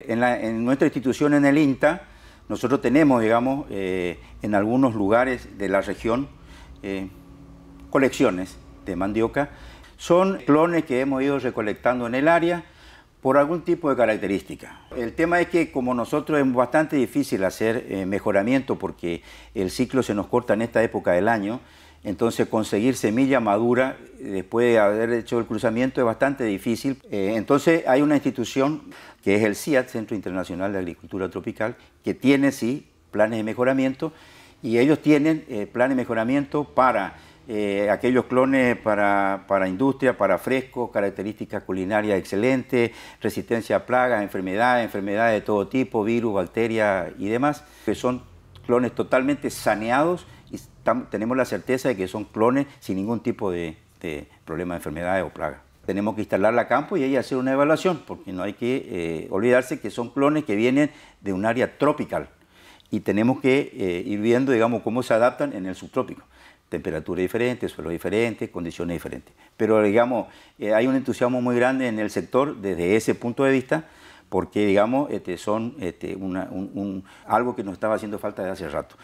En, nuestra institución, en el INTA, nosotros tenemos, digamos, eh, en algunos lugares de la región eh, colecciones de mandioca. Son clones que hemos ido recolectando en el área por algún tipo de característica. El tema es que como nosotros es bastante difícil hacer eh, mejoramiento porque el ciclo se nos corta en esta época del año, entonces conseguir semilla madura después de haber hecho el cruzamiento es bastante difícil. Eh, entonces hay una institución que es el CIAT, Centro Internacional de Agricultura Tropical, que tiene sí planes de mejoramiento y ellos tienen eh, planes de mejoramiento para eh, aquellos clones para, para, industria, para fresco, características culinarias excelentes, resistencia a plagas, enfermedades, enfermedades de todo tipo, virus, bacterias y demás, que son clones totalmente saneados y tenemos la certeza de que son clones sin ningún tipo de, este, problemas de enfermedades o plagas. Tenemos que instalarla a campo y ahí hacer una evaluación, porque no hay que eh, olvidarse que son clones que vienen de un área tropical y tenemos que eh, ir viendo, digamos, cómo se adaptan en el subtrópico. Temperaturas diferentes, suelos diferentes, condiciones diferentes. Pero, digamos, eh, hay un entusiasmo muy grande en el sector desde ese punto de vista, porque, digamos, este, son este, algo que nos estaba haciendo falta desde hace rato.